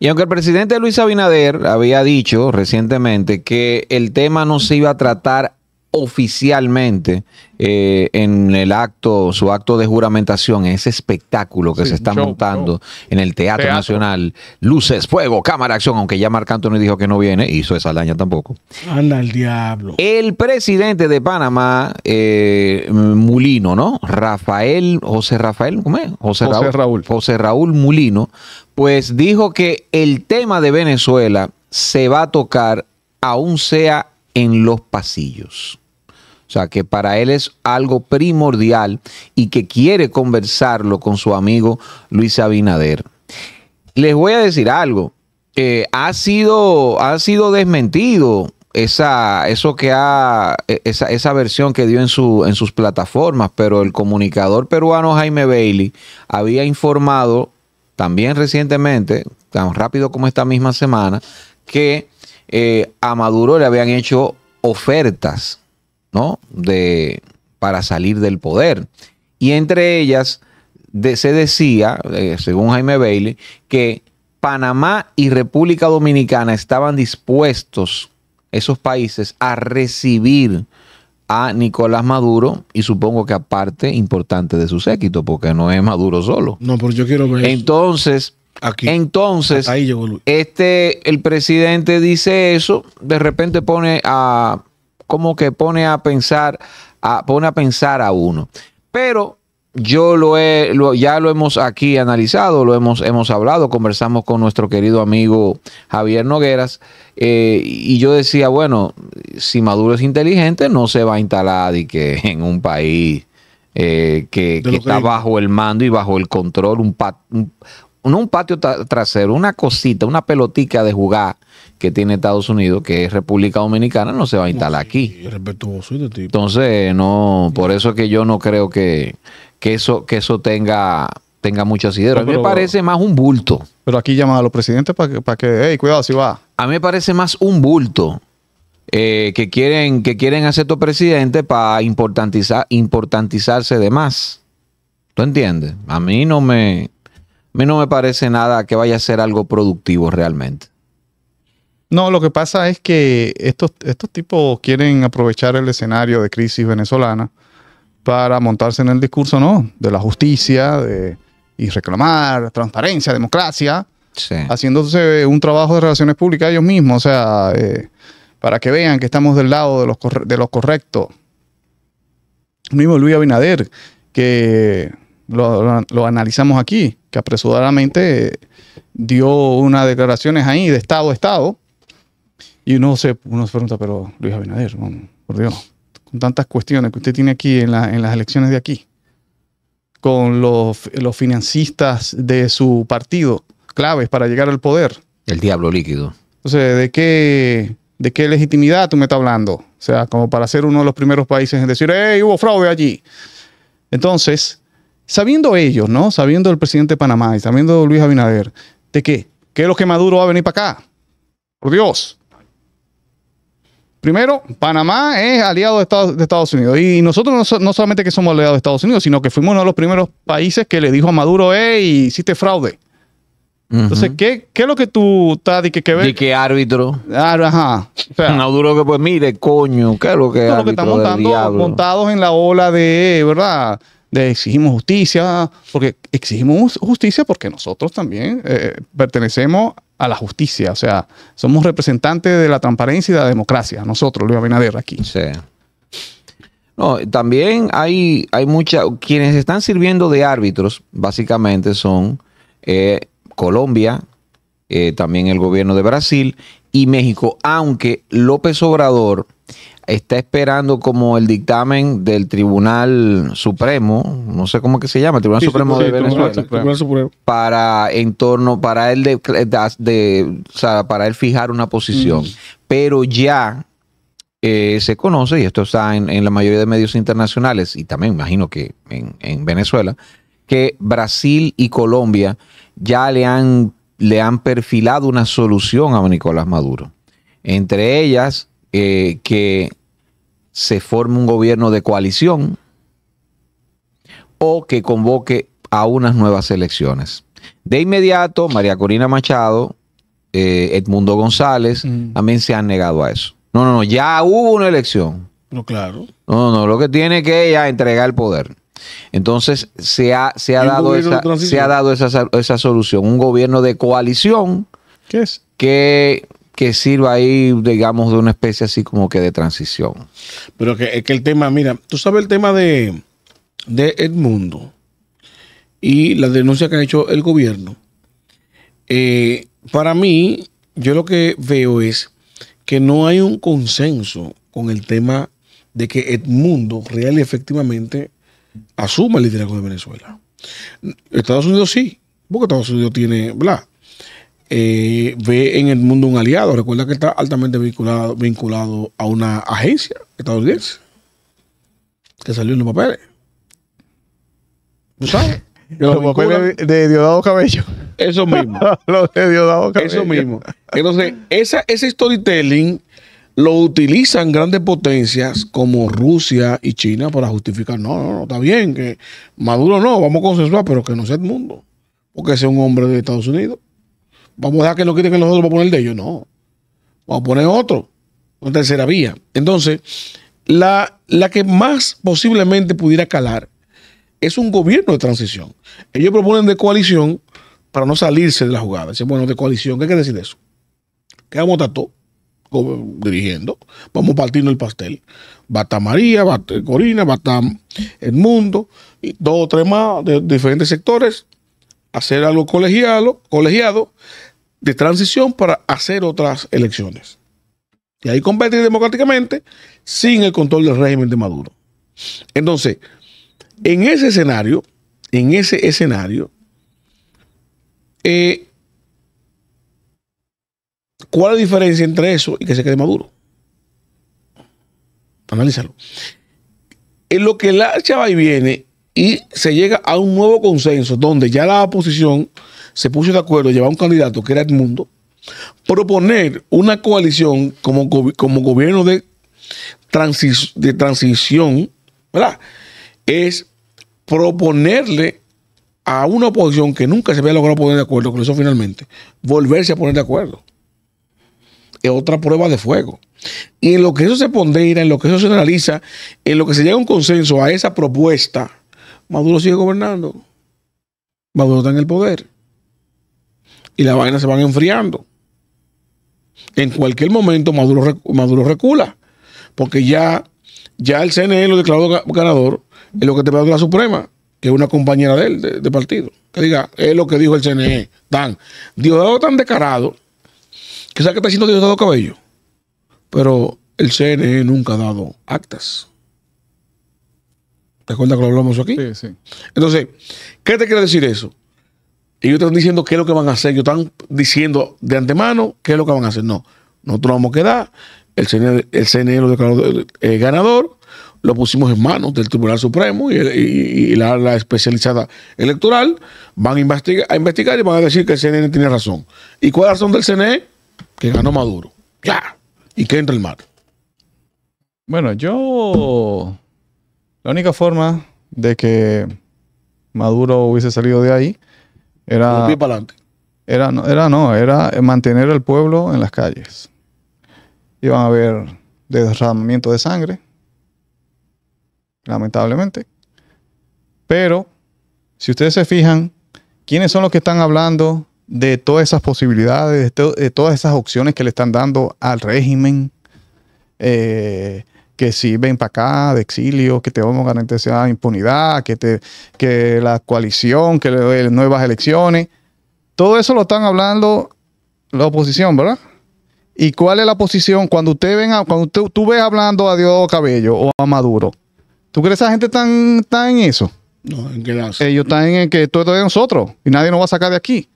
Y aunque el presidente Luis Abinader había dicho recientemente que el tema no se iba a tratar oficialmente eh, en el acto, su acto de juramentación, ese espectáculo que se está montando en el Teatro, Nacional, luces, fuego, cámara, acción, aunque ya Marc dijo que no viene, hizo esa daña tampoco. Anda el diablo. El presidente de Panamá, eh, Mulino, ¿no? Rafael, José Rafael, ¿cómo es? José, Raúl. José Raúl Mulino, pues dijo que el tema de Venezuela se va a tocar aún sea en los pasillos. O sea, que para él es algo primordial y que quiere conversarlo con su amigo Luis Abinader. Les voy a decir algo. Eh, ha, sido, ha sido desmentido esa, eso que ha, e, esa, versión que dio en, su, en sus plataformas, pero el comunicador peruano Jaime Bailey había informado también recientemente, tan rápido como esta misma semana, que eh, a Maduro le habían hecho ofertas ¿no? De, para salir del poder. Y entre ellas se decía, eh, según Jaime Bailey, que Panamá y República Dominicana estaban dispuestos, esos países, a recibir a Nicolás Maduro y supongo que aparte importante de su séquito, porque no es Maduro solo. No, pero yo quiero ver. Entonces, Aquí. Entonces, Ahí este, el presidente dice eso, de repente pone a como que pone a pensar a, pone a pensar a uno. Pero yo lo he, ya lo hemos aquí analizado, lo hemos, hemos hablado, conversamos con nuestro querido amigo Javier Nogueras, eh, y yo decía, bueno, si Maduro es inteligente, no se va a instalar y que en un país eh, que, está bajo el mando y bajo el control, un, un, un patio trasero, una cosita, una pelotica de jugar que tiene Estados Unidos, que es República Dominicana, no se va a instalar aquí. Entonces, no, por eso que yo no creo que, eso, que eso tenga, tenga mucho a mí me parece más un bulto. Pero aquí llaman a los presidentes para que, para que cuidado, si va. A mí me parece más un bulto. Eh, que quieren que quieren hacer tu presidente para importantizar importantizarse de más. ¿Tú entiendes? A mí no me mí no me parece nada que vaya a ser algo productivo realmente. No, lo que pasa es que estos, estos tipos quieren aprovechar el escenario de crisis venezolana para montarse en el discurso, ¿no? De la justicia y reclamar transparencia, democracia, sí. haciéndose un trabajo de relaciones públicas ellos mismos, o sea, eh, para que vean que estamos del lado de los, de los correctos. mismo Luis Abinader, que lo, analizamos aquí, que apresuradamente dio unas declaraciones ahí de Estado a Estado. Y uno se, pregunta, pero Luis Abinader, por Dios, con tantas cuestiones que usted tiene aquí en, las elecciones de aquí, con los, los financistas de su partido, claves para llegar al poder. El diablo líquido. Entonces, ¿de qué, ¿de qué legitimidad tú me estás hablando? O sea, como para ser uno de los primeros países en decir, hey, hubo fraude allí. Entonces, Sabiendo ellos, ¿no? Sabiendo el presidente de Panamá y sabiendo Luis Abinader, de qué? ¿qué es lo que Maduro va a venir para acá? Por Dios. Primero, Panamá es aliado de Estados, Unidos. Y nosotros no, solamente que somos aliados de Estados Unidos, sino que fuimos uno de los primeros países que le dijo a Maduro, hey, hiciste fraude. Entonces, ¿qué, ¿qué, es lo que tú estás de que, ¿De qué árbitro? Ah, ajá. Maduro que pues mire, coño, ¿qué es lo que, es lo montando, montados en la ola de, ¿verdad? de exigimos justicia, porque exigimos justicia porque nosotros también eh, pertenecemos a la justicia, o sea, somos representantes de la transparencia y de la democracia, nosotros, Luis Abinader, aquí. Sí. No, también hay, hay muchas, quienes están sirviendo de árbitros, básicamente son eh, Colombia, eh, también el gobierno de Brasil y México, aunque López Obrador está esperando como el dictamen del Tribunal Supremo, no sé cómo que se llama, Tribunal Supremo de Venezuela, para en torno, para él de, para fijar una posición. Mm. Pero ya eh, se conoce, y esto está en, la mayoría de medios internacionales, y también imagino que en, Venezuela, que Brasil y Colombia ya le han, le han perfilado una solución a Nicolás Maduro. Entre ellas, eh, que se forme un gobierno de coalición o que convoque a unas nuevas elecciones. De inmediato, María Corina Machado, eh, Edmundo González, mm. también se han negado a eso. No, no, no, ya hubo una elección. No, claro. No, no, lo que tiene que es entregar el poder. Entonces se ha, se ha, dado, esa, se ha dado esa, esa, solución, un gobierno de coalición. ¿Qué es? Que que sirva ahí, digamos, de una especie así como que de transición. Pero que, es que el tema, mira, tú sabes el tema de, de Edmundo y la denuncia que ha hecho el gobierno. Eh, para mí, yo lo que veo es que no hay un consenso con el tema de que Edmundo real y efectivamente asuma el liderazgo de Venezuela. Estados Unidos sí, porque Estados Unidos tiene, bla, eh, ve en el mundo un aliado. Recuerda que está altamente vinculado, vinculado a una agencia estadounidense que salió en los papeles. ¿Tú sabes? Los papeles de, de Diosdado Cabello. Eso mismo. los de Diosdado Cabello. Eso mismo. Entonces, esa, ese storytelling lo utilizan grandes potencias como Rusia y China para justificar, no, no, no, está bien, que Maduro no, vamos a consensuar, pero que no sea el mundo, porque sea un hombre de Estados Unidos. Vamos a dejar que no quiten que nosotros vamos a poner de ellos. No. Vamos a poner otro. Una tercera vía. Entonces, la, la que más posiblemente pudiera calar es un gobierno de transición. Ellos proponen de coalición para no salirse de la jugada. Dicen, bueno, de coalición, ¿qué quiere decir eso? Que vamos a estar todos dirigiendo, vamos partiendo el pastel. Va María, va Corina, va a estar y dos o tres más de diferentes sectores, hacer algo colegiado, colegiado de transición para hacer otras elecciones. Y ahí competir democráticamente sin el control del régimen de Maduro. Entonces, en ese escenario, en ese escenario, eh, ¿cuál es la diferencia entre eso y que se quede Maduro? Analízalo. En lo que la chava y viene y se llega a un nuevo consenso donde ya la oposición se puso de acuerdo llevaba un candidato que era Edmundo, proponer una coalición como, como gobierno de, de transición, ¿verdad? Es proponerle a una oposición que nunca se había logrado poner de acuerdo, con eso finalmente, volverse a poner de acuerdo. Es otra prueba de fuego. Y en lo que eso se pondera, en lo que eso se analiza, en lo que se llega a un consenso a esa propuesta, Maduro sigue gobernando. Maduro está en el poder y las vainas se van enfriando. En cualquier momento Maduro, recula, porque ya, ya el CNE lo declaró ganador, es lo que te va la Suprema, que es una compañera de él, de, partido. Que diga, es lo que dijo el CNE. Tan, Diosdado tan descarado, que sabe que está haciendo Diosdado Cabello. Pero el CNE nunca ha dado actas. ¿Te acuerdas que lo hablamos aquí? Sí, sí. Entonces, ¿qué te quiere decir eso? Ellos están diciendo qué es lo que van a hacer. Ellos están diciendo de antemano qué es lo que van a hacer. No, nosotros vamos a quedar. El CNE, el lo declaró eh, ganador. Lo pusimos en manos del Tribunal Supremo y, la, especializada electoral. Van a investigar, y van a decir que el CNE tiene razón. ¿Y cuál es la razón del CNE? Que ganó Maduro. Ya. Y que entra el mar. Bueno, yo. La única forma de que Maduro hubiese salido de ahí era, Era, no, era, no, era mantener al pueblo en las calles. Iban a haber derramamiento de sangre, lamentablemente. Pero, si ustedes se fijan, ¿quiénes son los que están hablando de todas esas posibilidades, de, todas esas opciones que le están dando al régimen? Eh, que si ven para acá de exilio, que te vamos a garantizar impunidad, que, la coalición, que le, nuevas elecciones. Todo eso lo están hablando la oposición, ¿verdad? ¿Y cuál es la posición cuando usted ven cuando tú ves hablando a Dios Cabello o a Maduro? ¿Tú crees que esa gente está en eso? No, en que no. Ellos están en que todo es de nosotros y nadie nos va a sacar de aquí.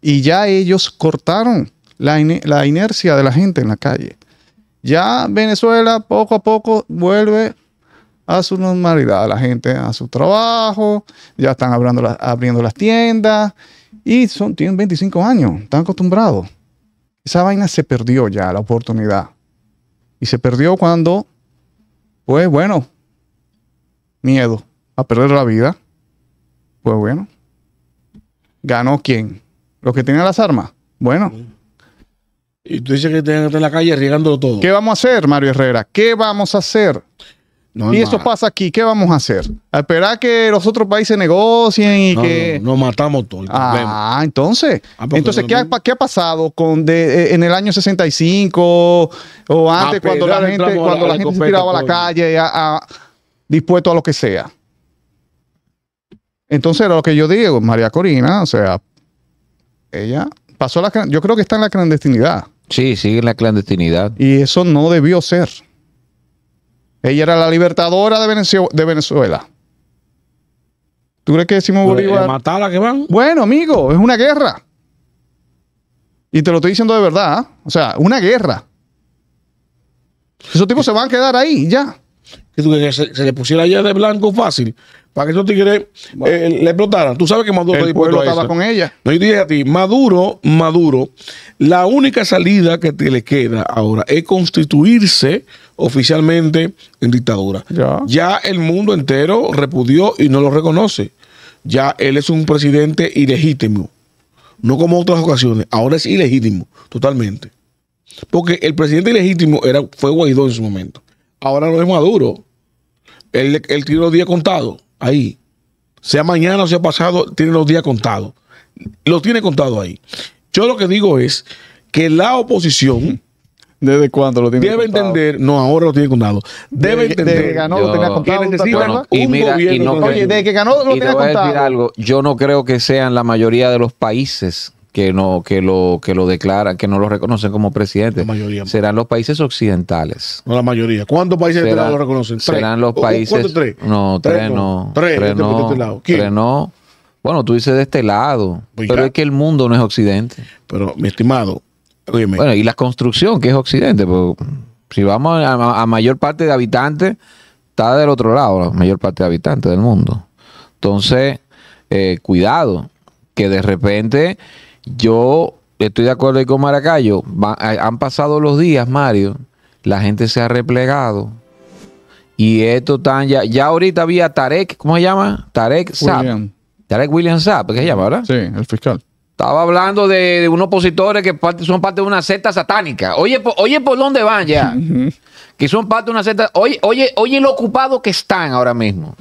Y ya ellos cortaron la inercia de la gente en la calle ya Venezuela poco a poco vuelve a su normalidad, la gente a su trabajo, ya están abriendo las, tiendas y son, tienen 25 años, están acostumbrados. Esa vaina se perdió ya, la oportunidad. Y se perdió cuando, pues bueno, miedo a perder la vida. Pues bueno, ganó quién? Los que tenían las armas. Bueno. Y tú dices que te en la calle arriesgándolo todo. ¿Qué vamos a hacer, Mario Herrera? ¿Qué vamos a hacer? y eso pasa aquí, ¿qué vamos a hacer? ¿A esperar que los otros países negocien y que... nos matamos todos. ah, entonces. Ah, entonces, ¿qué ha, pasado con eh, en el año 65 o antes cuando la gente, cuando la, tiraba a la calle dispuesto a lo que sea? Entonces era lo que yo digo, María Corina, o sea, ella pasó la... Yo creo que está en la clandestinidad. Sí, sigue en la clandestinidad. Y eso no debió ser. Ella era la libertadora de Venezuela. ¿Tú crees que decimos pues, Bolívar? matarla que van? Bueno, amigo, es una guerra. Y te lo estoy diciendo de verdad. ¿ah? O sea, una guerra. Esos tipos se van a quedar ahí, ya. ¿Que tú que se, se le pusiera ya de blanco fácil? para que esos tigres eh, le explotaran. Tú sabes que Maduro estaba con ella. No, yo dije a ti, Maduro, Maduro, la única salida que te le queda ahora es constituirse oficialmente en dictadura. Ya, el mundo entero repudió y no lo reconoce. Ya él es un presidente ilegítimo. No como otras ocasiones. Ahora es ilegítimo, totalmente. Porque el presidente ilegítimo era, fue Guaidó en su momento. Ahora no es Maduro. Él, él tiene los días contados ahí. Sea mañana o sea pasado, tiene los días contados. Lo tiene contado ahí. Yo lo que digo es que la oposición. ¿Desde cuándo lo tiene Debe entender, no, ahora lo tiene contado. Debe entender. que ganó lo tenía contado. y mira, y no, decir algo, yo no creo que sean la mayoría de los países que no que lo que lo declaran, que no lo reconocen como presidente. La mayoría. Serán los países occidentales. No la mayoría. ¿Cuántos países este lo reconocen? Serán los países. No, tres, no. Tres, Bueno, tú dices de este lado, pues pero es que el mundo no es occidente. Pero mi estimado, Bueno, y la construcción que es occidente, pues, si vamos a, mayor parte de habitantes está del otro lado, la mayor parte de habitantes del mundo. Entonces, eh, cuidado, que de repente yo estoy de acuerdo con Maracayo. han pasado los días, Mario. La gente se ha replegado. Y esto tan ya. Ya ahorita había Tarek, ¿cómo se llama? Tarek Sapp. Tarek William Sapp, ¿qué se llama, verdad? Sí, el fiscal. Estaba hablando de, unos opositores que son parte de una secta satánica. Oye, oye por dónde van ya. que son parte de una secta. Oye, oye, oye lo ocupado que están ahora mismo.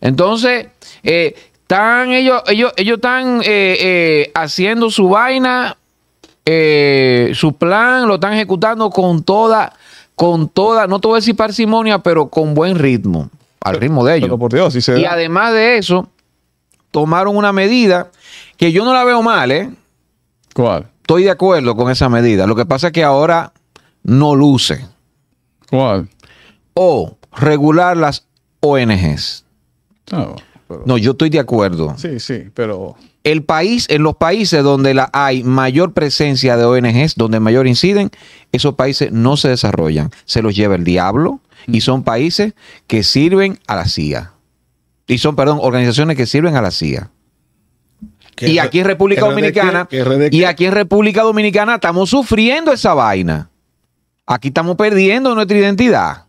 Entonces, eh, están ellos, ellos, ellos están eh, eh, haciendo su vaina, eh, su plan, lo están ejecutando con toda, con toda, no todo voy parsimonia, pero con buen ritmo, al ritmo de ellos. por Dios, y además de eso, tomaron una medida que yo no la veo mal, ¿eh? ¿Cuál? Estoy de acuerdo con esa medida. Lo que pasa es que ahora no luce. ¿Cuál? O regular las ONGs. Ah, no, yo estoy de acuerdo. Sí, sí, pero... El país, en los países donde la hay mayor presencia de ONGs, donde mayor inciden, esos países no se desarrollan. Se los lleva el diablo y mm. son países que sirven a la CIA. Y son, perdón, organizaciones que sirven a la CIA. Y aquí en República Dominicana, y aquí en República Dominicana estamos sufriendo esa vaina. Aquí estamos perdiendo nuestra identidad.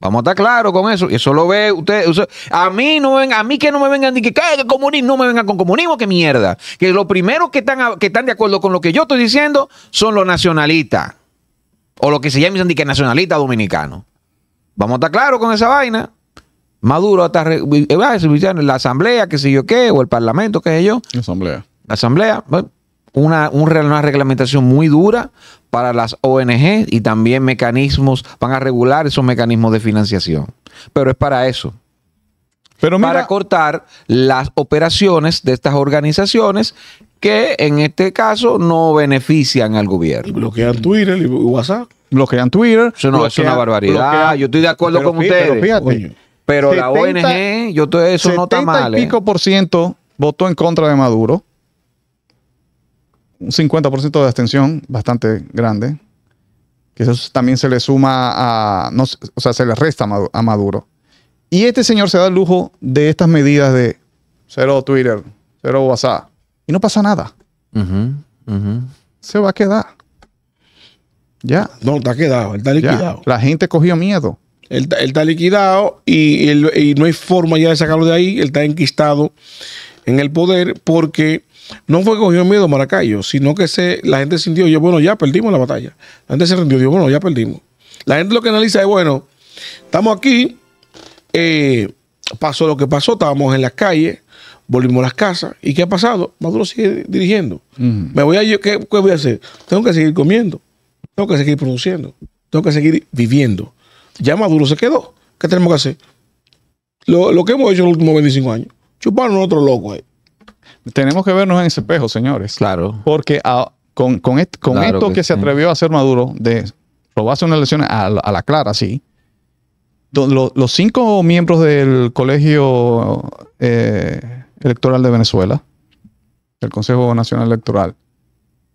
Vamos a estar claros con eso. Y eso lo ve usted. a mí no a mí que no me vengan ni que caiga comunismo, no me vengan con comunismo, que mierda. Que los primeros que están, que están de acuerdo con lo que yo estoy diciendo son los nacionalistas. O lo que se llama que nacionalista dominicano Vamos a estar claros con esa vaina. Maduro hasta eh, la asamblea, qué sé yo qué, o el parlamento, qué sé yo. La asamblea. La asamblea una, una reglamentación muy dura para las ONG y también mecanismos, van a regular esos mecanismos de financiación. Pero es para eso. para cortar las operaciones de estas organizaciones que en este caso no benefician al gobierno. bloquean Twitter y WhatsApp. Bloquean Twitter. Eso no es una barbaridad. yo estoy de acuerdo con ustedes. Pero, la ONG, yo todo eso no está mal. El ¿eh? pico por ciento votó en contra de Maduro un 50% de abstención bastante grande, que eso también se le suma a, no, o sea, se le resta a Maduro. Y este señor se da el lujo de estas medidas de cero Twitter, cero WhatsApp, y no pasa nada. Se va a quedar. Ya. No, está quedado, está liquidado. La gente cogió miedo. Él, está liquidado y, y, no hay forma ya de sacarlo de ahí. Él está enquistado en el poder porque no fue que cogió miedo Maracayo, sino que se, la gente sintió, yo, bueno, ya perdimos la batalla. La gente se rindió, yo, bueno, ya perdimos. La gente lo que analiza es, bueno, estamos aquí, eh, pasó lo que pasó, estábamos en las calles, volvimos a las casas, ¿y qué ha pasado? Maduro sigue dirigiendo. Me voy a, ¿qué, voy a hacer? Tengo que seguir comiendo, tengo que seguir produciendo, tengo que seguir viviendo. Ya Maduro se quedó. ¿Qué tenemos que hacer? Lo, que hemos hecho en los últimos 25 años. Chuparon a otro loco ahí tenemos que vernos en ese espejo, señores. Claro. Porque ah, con, con, esto que, se atrevió a hacer Maduro de robarse unas elecciones a, la clara, sí. Los, cinco miembros del colegio eh, electoral de Venezuela, del Consejo Nacional Electoral,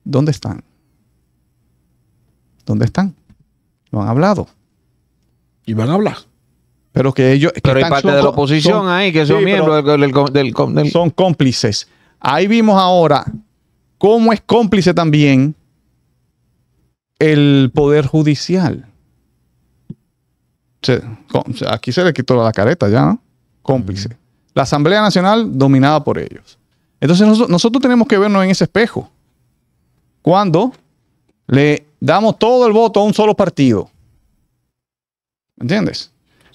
¿dónde están? ¿Dónde están? No han hablado. Y van a hablar. Pero que ellos. pero hay parte de la oposición ahí, que son miembros del, Son cómplices. Ahí vimos ahora cómo es cómplice también el Poder Judicial. aquí se le quitó la careta ya, ¿no? Cómplice. La Asamblea Nacional dominada por ellos. Entonces nosotros, tenemos que vernos en ese espejo. Cuando le damos todo el voto a un solo partido. ¿Entiendes?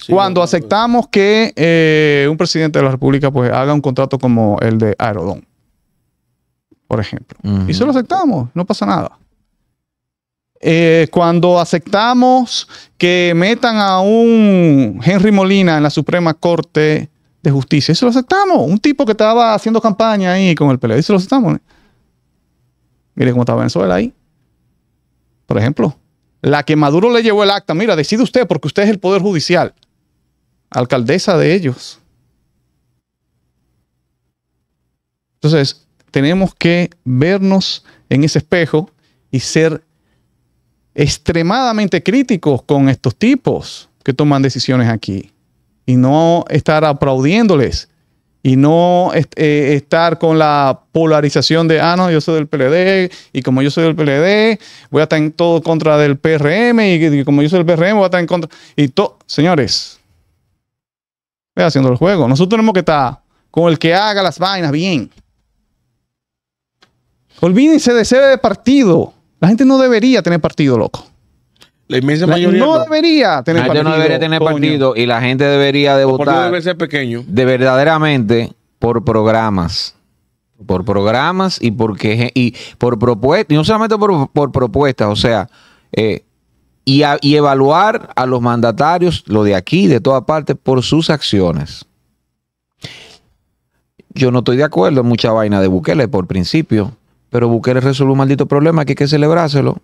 Cuando aceptamos que eh, un presidente de la República pues haga un contrato como el de Aerodón por ejemplo. Y se lo aceptamos, no pasa nada. Eh, cuando aceptamos que metan a un Henry Molina en la Suprema Corte de Justicia, eso lo aceptamos. Un tipo que estaba haciendo campaña ahí con el PLD, eso lo aceptamos. Mire cómo estaba Venezuela ahí. Por ejemplo, la que Maduro le llevó el acta, mira, decide usted porque usted es el Poder Judicial, alcaldesa de ellos. Entonces, tenemos que vernos en ese espejo y ser extremadamente críticos con estos tipos que toman decisiones aquí y no estar aplaudiéndoles y no eh, estar con la polarización de, ah, no, yo soy del PLD y como yo soy del PLD, voy a estar en todo contra del PRM y, como yo soy del PRM, voy a estar en contra. Y todo, señores, haciendo el juego. Nosotros tenemos que estar con el que haga las vainas bien. Olvídense de ser de partido. La gente no debería tener partido, loco. La inmensa mayoría no, debería tener partido. y la gente debería de votar. debe ser pequeño. De verdaderamente por programas. Por programas y porque y por propuestas, y no solamente por, propuestas, o sea, eh, y, evaluar a los mandatarios, lo de aquí, de toda parte, por sus acciones. Yo no estoy de acuerdo en mucha vaina de Bukele por principio, pero Bukele resolvió un maldito problema que hay que celebrárselo.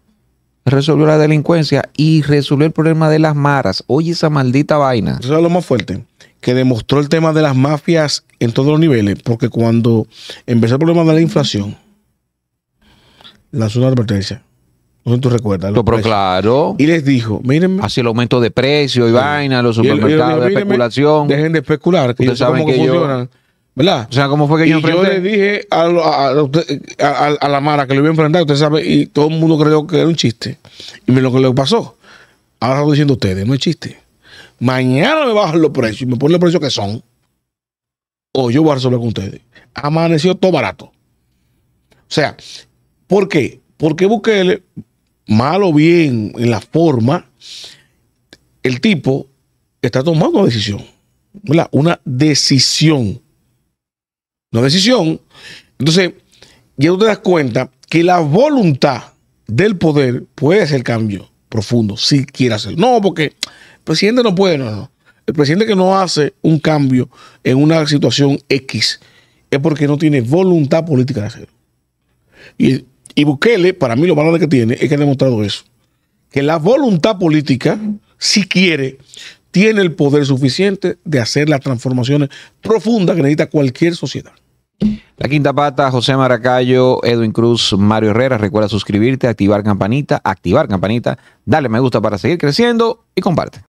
Resolvió la delincuencia y resolvió el problema de las maras. Oye, esa maldita vaina. Eso es lo más fuerte. Que demostró el tema de las mafias en todos los niveles. Porque cuando empezó el problema de la inflación, zona de advertencia. No tú recuerdas. Lo Y les dijo, mírenme. Hacia el aumento de precios y vaina, los supermercados, especulación. Dejen de especular, que ustedes saben cómo que funcionan. ¿Verdad? O sea, ¿cómo fue que yo le dije a, la Mara que le voy a enfrentar, usted sabe, y todo el mundo creyó que era un chiste. Y me lo que le pasó. Ahora lo diciendo ustedes, no es chiste. Mañana me bajan los precios y me ponen los precios que son. O yo voy a resolver con ustedes. Amaneció todo barato. O sea, ¿por qué? Porque busqué, mal o bien en la forma, el tipo está tomando una decisión. ¿verdad? Una decisión no decisión. Entonces, ya tú te das cuenta que la voluntad del poder puede hacer cambio profundo, si quiere hacerlo. No, porque el presidente no puede, no, no. El presidente que no hace un cambio en una situación X es porque no tiene voluntad política de hacerlo. Y, y Bukele, para mí, lo malo que tiene es que ha demostrado eso. Que la voluntad política, si quiere, tiene el poder suficiente de hacer las transformaciones profundas que necesita cualquier sociedad. La quinta pata, José Maracayo, Edwin Cruz, Mario Herrera. Recuerda suscribirte, activar campanita, activar campanita, dale me gusta para seguir creciendo y comparte.